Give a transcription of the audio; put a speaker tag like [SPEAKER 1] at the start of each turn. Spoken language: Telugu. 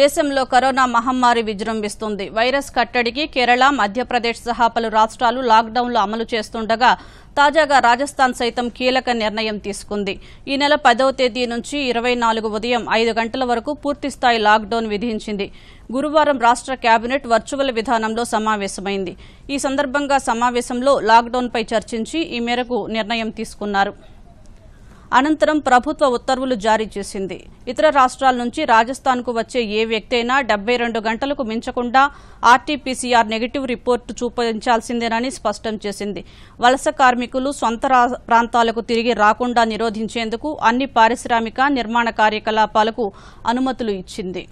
[SPEAKER 1] దేశంలో కరోనా మహమ్మారి విజృంభిస్తుంది వైరస్ కట్టడికి కేరళ మధ్యప్రదేశ్ సహా పలు రాష్ట్రాలు లాక్డౌన్లు అమలు చేస్తుండగా తాజాగా రాజస్థాన్ సైతం కీలక నిర్ణయం తీసుకుంది ఈ నెల పదవ తేదీ నుంచి ఇరవై నాలుగు ఉదయం ఐదు గంటల వరకు పూర్తిస్థాయి లాక్డౌన్ విధించింది గురువారం రాష్ట్ర కేబినెట్ వర్చువల్ విధానంలో సమావేశమైంది ఈ సందర్భంగా సమావేశంలో లాక్డౌన్పై చర్చించి ఈ మేరకు నిర్ణయం తీసుకున్నారు అనంతరం ప్రభుత్వ ఉత్తర్వులు జారీ చేసింది ఇతర రాష్ట్రాల నుంచి రాజస్థాన్కు వచ్చే ఏ వ్యక్తి అయినా డెబ్బై రెండు గంటలకు మించకుండా ఆర్టీపీసీఆర్ నెగిటివ్ రిపోర్టు చూపించాల్సిందేనని స్పష్టం చేసింది వలస కార్మికులు సొంత ప్రాంతాలకు తిరిగి రాకుండా నిరోధించేందుకు అన్ని పారిశ్రామిక నిర్మాణ కార్యకలాపాలకు అనుమతులు ఇచ్చింది